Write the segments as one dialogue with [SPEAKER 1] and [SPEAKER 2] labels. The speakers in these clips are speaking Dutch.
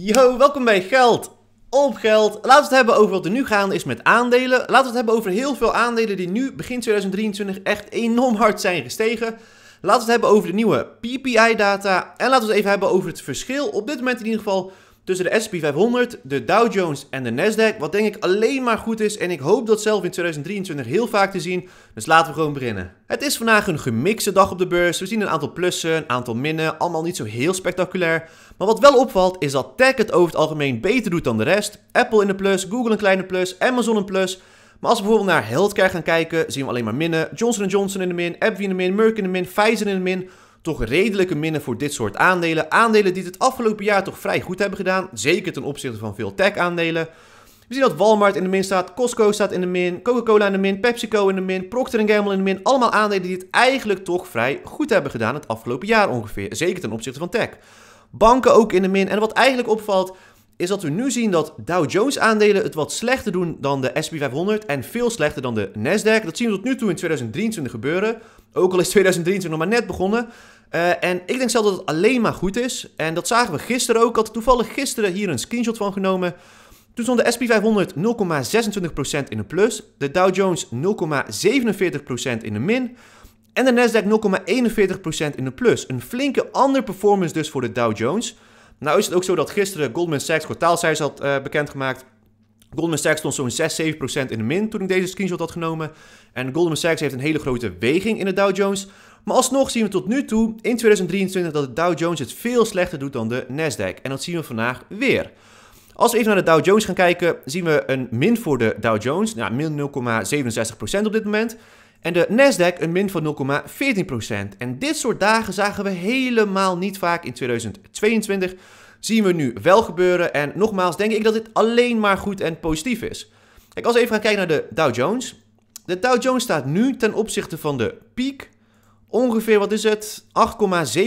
[SPEAKER 1] Yo, welkom bij Geld op Geld. Laten we het hebben over wat er nu gaande is met aandelen. Laten we het hebben over heel veel aandelen die nu begin 2023 echt enorm hard zijn gestegen. Laten we het hebben over de nieuwe PPI-data. En laten we het even hebben over het verschil, op dit moment in ieder geval, tussen de S&P 500, de Dow Jones en de Nasdaq. Wat denk ik alleen maar goed is en ik hoop dat zelf in 2023 heel vaak te zien. Dus laten we gewoon beginnen. Het is vandaag een gemixte dag op de beurs. We zien een aantal plussen, een aantal minnen, allemaal niet zo heel spectaculair. Maar wat wel opvalt is dat tech het over het algemeen beter doet dan de rest. Apple in de plus, Google een kleine plus, Amazon een plus. Maar als we bijvoorbeeld naar healthcare gaan kijken, zien we alleen maar minnen. Johnson Johnson in de min, AbbVie in de min, Merck in de min, Pfizer in de min toch redelijke minnen voor dit soort aandelen. Aandelen die het afgelopen jaar toch vrij goed hebben gedaan. Zeker ten opzichte van veel tech-aandelen. We zien dat Walmart in de min staat, Costco staat in de min, Coca-Cola in de min, PepsiCo in de min, Procter Gamble in de min. Allemaal aandelen die het eigenlijk toch vrij goed hebben gedaan het afgelopen jaar ongeveer. Zeker ten opzichte van tech. Banken ook in de min. En wat eigenlijk opvalt, is dat we nu zien dat Dow Jones aandelen het wat slechter doen dan de SP 500 en veel slechter dan de Nasdaq. Dat zien we tot nu toe in 2023 gebeuren. Ook al is 2023 nog maar net begonnen. Eh, en ik denk zelf dat het alleen maar goed is. En dat zagen we gisteren ook. Ik had toevallig gisteren hier een screenshot van genomen. Toen stond de SP 500 0,26% in de plus, de Dow Jones 0,47% in de min en de Nasdaq 0,41% in de plus. Een flinke performance dus voor de Dow Jones. Nou is het ook zo dat gisteren Goldman Sachs kwartaalcijfers had uh, bekendgemaakt. Goldman Sachs stond zo'n 6, 7 in de min toen ik deze screenshot had genomen. En Goldman Sachs heeft een hele grote weging in de Dow Jones. Maar alsnog zien we tot nu toe in 2023 dat de Dow Jones het veel slechter doet dan de Nasdaq. En dat zien we vandaag weer. Als we even naar de Dow Jones gaan kijken, zien we een min voor de Dow Jones. Nou, min 0,67% op dit moment en de Nasdaq een min van 0,14%. En dit soort dagen zagen we helemaal niet vaak in 2022. Zien we nu wel gebeuren en nogmaals denk ik dat dit alleen maar goed en positief is. Kijk, als we even gaan kijken naar de Dow Jones. De Dow Jones staat nu ten opzichte van de piek ongeveer, wat is het, 8,87%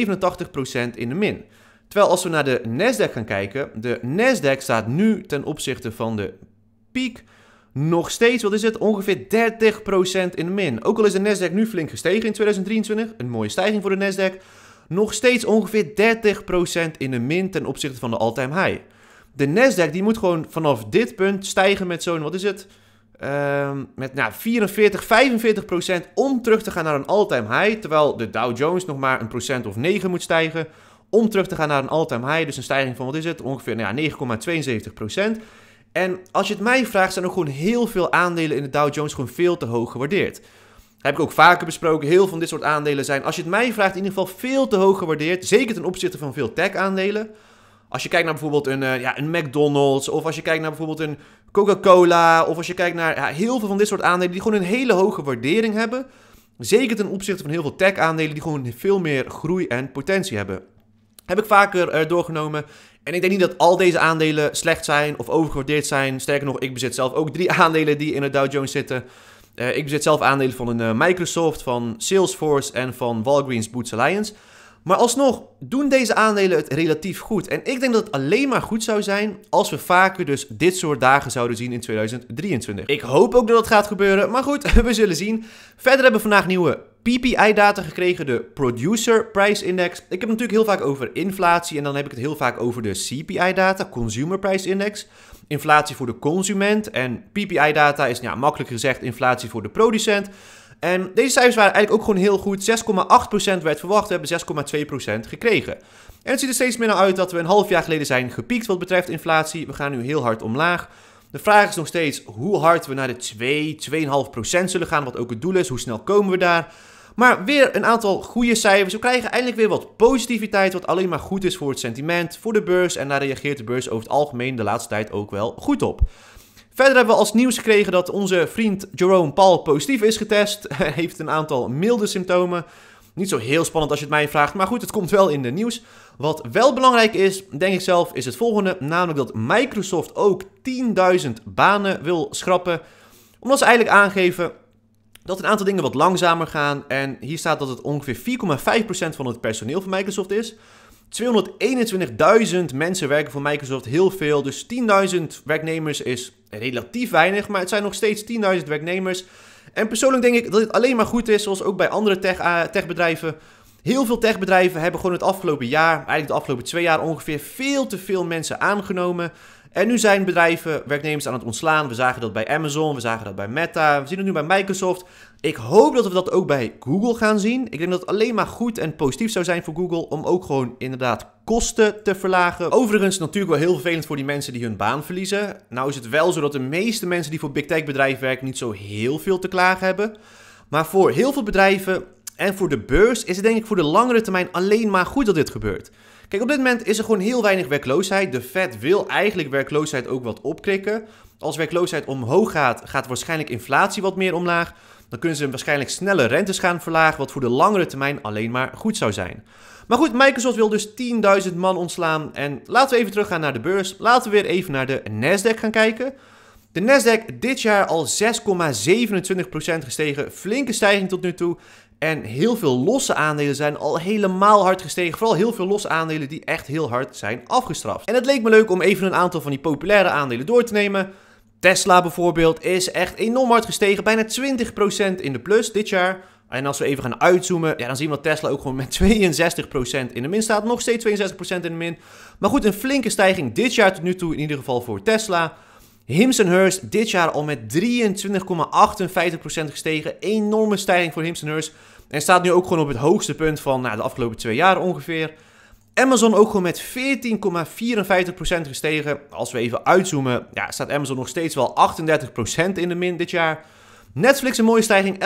[SPEAKER 1] in de min. Terwijl als we naar de Nasdaq gaan kijken, de Nasdaq staat nu ten opzichte van de piek nog steeds, wat is het, ongeveer 30% in de min. Ook al is de Nasdaq nu flink gestegen in 2023, een mooie stijging voor de Nasdaq, nog steeds ongeveer 30% in de min ten opzichte van de all-time high. De Nasdaq die moet gewoon vanaf dit punt stijgen met zo'n, wat is het, ehm, met nou, 44, 45% om terug te gaan naar een all-time high, terwijl de Dow Jones nog maar een procent of 9 moet stijgen om terug te gaan naar een all-time high. Dus een stijging van, wat is het, ongeveer nou 9,72%. En als je het mij vraagt, zijn er gewoon heel veel aandelen in de Dow Jones gewoon veel te hoog gewaardeerd. heb ik ook vaker besproken. Heel veel van dit soort aandelen zijn, als je het mij vraagt, in ieder geval veel te hoog gewaardeerd. Zeker ten opzichte van veel tech-aandelen. Als je kijkt naar bijvoorbeeld een, eh, ja, een McDonald's, of als je kijkt naar bijvoorbeeld een Coca-Cola, of als je kijkt naar heel veel van dit soort aandelen die gewoon een hele hoge waardering hebben. Zeker ten opzichte van heel veel tech-aandelen die gewoon veel meer groei en potentie hebben. Heb ik vaker eh, doorgenomen. En ik denk niet dat al deze aandelen slecht zijn of overgewaardeerd zijn. Sterker nog, ik bezit zelf ook drie aandelen die in de Dow Jones zitten. Eh, ik bezit zelf aandelen van een, eh, Microsoft, van Salesforce en van Walgreens Boots Alliance. Maar alsnog doen deze aandelen het relatief goed. En ik denk dat het alleen maar goed zou zijn als we vaker dus dit soort dagen zouden zien in 2023. Ik hoop ook dat dat gaat gebeuren, maar goed, we zullen zien. Verder hebben we vandaag nieuwe PPI-data gekregen, de Producer Price Index. Ik heb het natuurlijk heel vaak over inflatie en dan heb ik het heel vaak over de CPI-data, Consumer Price Index. Inflatie voor de consument en PPI-data is ja, makkelijk gezegd inflatie voor de producent. En deze cijfers waren eigenlijk ook gewoon heel goed. 6,8% werd verwacht, we hebben 6,2% gekregen. En het ziet er steeds meer naar uit dat we een half jaar geleden zijn gepiekt wat betreft inflatie. We gaan nu heel hard omlaag. De vraag is nog steeds hoe hard we naar de 2, 2,5% zullen gaan, wat ook het doel is. Hoe snel komen we daar? Maar weer een aantal goede cijfers. We krijgen eindelijk weer wat positiviteit, wat alleen maar goed is voor het sentiment, voor de beurs. En daar reageert de beurs over het algemeen de laatste tijd ook wel goed op. Verder hebben we als nieuws gekregen dat onze vriend Jerome Paul positief is getest. Hij heeft een aantal milde symptomen. Niet zo heel spannend als je het mij vraagt, maar goed, het komt wel in de nieuws. Wat wel belangrijk is, denk ik zelf, is het volgende. Namelijk dat Microsoft ook 10.000 banen wil schrappen. Omdat ze eigenlijk aangeven, dat een aantal dingen wat langzamer gaan. En hier staat dat het ongeveer 4,5% van het personeel van Microsoft is. 221.000 mensen werken voor Microsoft, heel veel. Dus 10.000 werknemers is relatief weinig, maar het zijn nog steeds 10.000 werknemers. En persoonlijk denk ik dat dit alleen maar goed is, zoals ook bij andere tech, eh, techbedrijven. Heel veel techbedrijven hebben gewoon het afgelopen jaar, eigenlijk de afgelopen twee jaar ongeveer, veel te veel mensen aangenomen. En nu zijn bedrijven werknemers aan het ontslaan. We zagen dat bij Amazon, we zagen dat bij Meta, we zien het nu bij Microsoft. Ik hoop dat we dat ook bij Google gaan zien. Ik denk dat het alleen maar goed en positief zou zijn voor Google om ook gewoon inderdaad kosten te verlagen. Overigens natuurlijk wel heel vervelend voor die mensen die hun baan verliezen. Nou is het wel zo dat de meeste mensen die voor big tech bedrijven werken niet zo heel veel te klagen hebben. Maar voor heel veel bedrijven en voor de beurs is het denk ik voor de langere termijn alleen maar goed dat dit gebeurt. Kijk, op dit moment is er gewoon heel weinig werkloosheid. De Fed wil eigenlijk werkloosheid ook wat opkrikken. Als werkloosheid omhoog gaat, gaat waarschijnlijk inflatie wat meer omlaag. Dan kunnen ze waarschijnlijk sneller rentes gaan verlagen, wat voor de langere termijn alleen maar goed zou zijn. Maar goed, Microsoft wil dus 10.000 man ontslaan. En laten we even teruggaan naar de beurs. Laten we weer even naar de Nasdaq gaan kijken. De Nasdaq dit jaar al 6,27% gestegen. Flinke stijging tot nu toe. En heel veel losse aandelen zijn al helemaal hard gestegen. Vooral heel veel losse aandelen die echt heel hard zijn afgestraft. En het leek me leuk om even een aantal van die populaire aandelen door te nemen. Tesla bijvoorbeeld is echt enorm hard gestegen. Bijna 20% in de plus dit jaar. En als we even gaan uitzoomen, ja, dan zien we dat Tesla ook gewoon met 62% in de min staat. Nog steeds 62% in de min. Maar goed, een flinke stijging dit jaar tot nu toe in ieder geval voor Tesla. Hims Hers dit jaar al met 23,58% gestegen. Enorme stijging voor Hims Hers. En staat nu ook gewoon op het hoogste punt van nou, de afgelopen twee jaar ongeveer. Amazon ook gewoon met 14,54% gestegen. Als we even uitzoomen, ja, staat Amazon nog steeds wel 38% in de min dit jaar. Netflix een mooie stijging,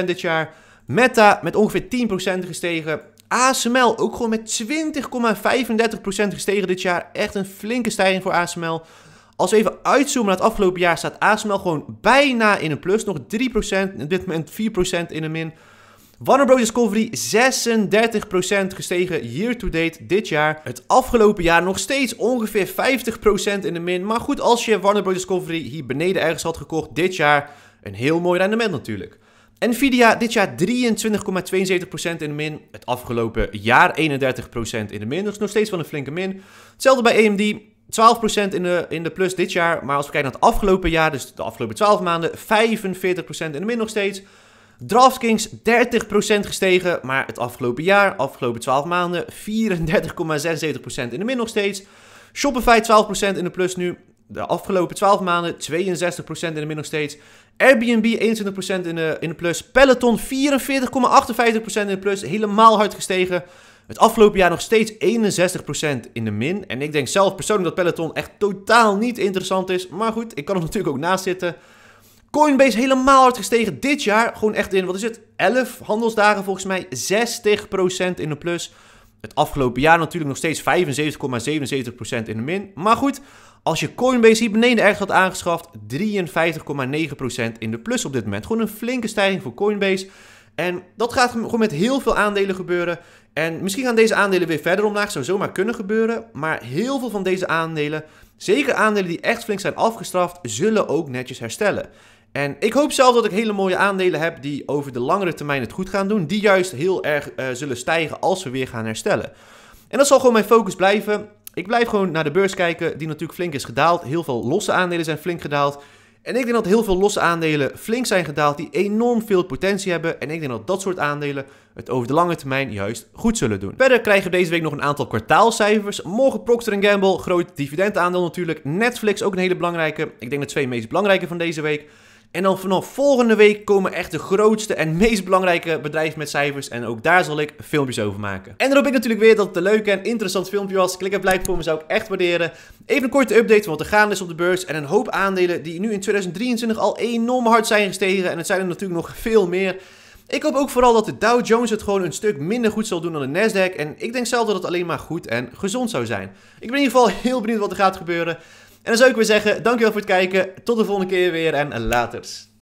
[SPEAKER 1] 11,63% dit jaar. Meta met ongeveer 10% gestegen. ASML ook gewoon met 20,35% gestegen dit jaar. Echt een flinke stijging voor ASML. Als we even uitzoomen naar het afgelopen jaar, staat ASML gewoon bijna in een plus. Nog 3%, op dit moment 4% in een min. Warner Bros. Discovery 36% gestegen year-to-date dit jaar. Het afgelopen jaar nog steeds ongeveer 50% in de min. Maar goed, als je Warner Bros. Discovery hier beneden ergens had gekocht dit jaar, een heel mooi rendement natuurlijk. Nvidia dit jaar 23,72% in de min. Het afgelopen jaar 31% in de min. Dus nog steeds wel een flinke min. Hetzelfde bij AMD. 12% in de, in de plus dit jaar. Maar als we kijken naar het afgelopen jaar, dus de afgelopen 12 maanden, 45% in de min nog steeds. DraftKings 30% gestegen, maar het afgelopen jaar, afgelopen 12 maanden, 34,76% in de min nog steeds. Shopify 12% in de plus nu, de afgelopen 12 maanden 62% in de min nog steeds. Airbnb 21% in de, in de plus. Peloton 44,58% in de plus. Helemaal hard gestegen. Het afgelopen jaar nog steeds 61% in de min. En ik denk zelf persoonlijk dat Peloton echt totaal niet interessant is. Maar goed, ik kan er natuurlijk ook naast zitten. Coinbase helemaal hard gestegen dit jaar. Gewoon echt in, wat is het, 11 handelsdagen volgens mij. 60% in de plus. Het afgelopen jaar natuurlijk nog steeds 75,77% in de min. Maar goed, als je Coinbase hier beneden ergens had aangeschaft, 53,9% in de plus op dit moment. Gewoon een flinke stijging voor Coinbase. En dat gaat gewoon met heel veel aandelen gebeuren. En misschien gaan deze aandelen weer verder omlaag, zou zomaar kunnen gebeuren. Maar heel veel van deze aandelen, zeker aandelen die echt flink zijn afgestraft, zullen ook netjes herstellen. En ik hoop zelf dat ik hele mooie aandelen heb die over de langere termijn het goed gaan doen. Die juist heel erg eh, zullen stijgen als we weer gaan herstellen. En dat zal gewoon mijn focus blijven. Ik blijf gewoon naar de beurs kijken, die natuurlijk flink is gedaald. Heel veel losse aandelen zijn flink gedaald. En ik denk dat heel veel losse aandelen flink zijn gedaald die enorm veel potentie hebben. En ik denk dat dat soort aandelen het over de lange termijn juist goed zullen doen. Verder krijgen we deze week nog een aantal kwartaalcijfers. Morgen Procter Gamble, groot dividendaandeel natuurlijk. Netflix ook een hele belangrijke. Ik denk de twee meest belangrijke van deze week. En dan vanaf volgende week komen echt de grootste en meest belangrijke bedrijven met cijfers. En ook daar zal ik filmpjes over maken. En dan hoop ik natuurlijk weer dat het een leuk en interessant filmpje was. Klik en like voor me zou ik echt waarderen. Even een korte update van wat er gaande is op de beurs. En een hoop aandelen die nu in 2023 al enorm hard zijn gestegen. En het zijn er natuurlijk nog veel meer. Ik hoop ook vooral dat de Dow Jones het gewoon een stuk minder goed zal doen dan de Nasdaq. En ik denk zelf dat het alleen maar goed en gezond zou zijn. Ik ben in ieder geval heel benieuwd wat er gaat gebeuren. En dan zou ik weer zeggen, dankjewel voor het kijken. Tot de volgende keer weer en later.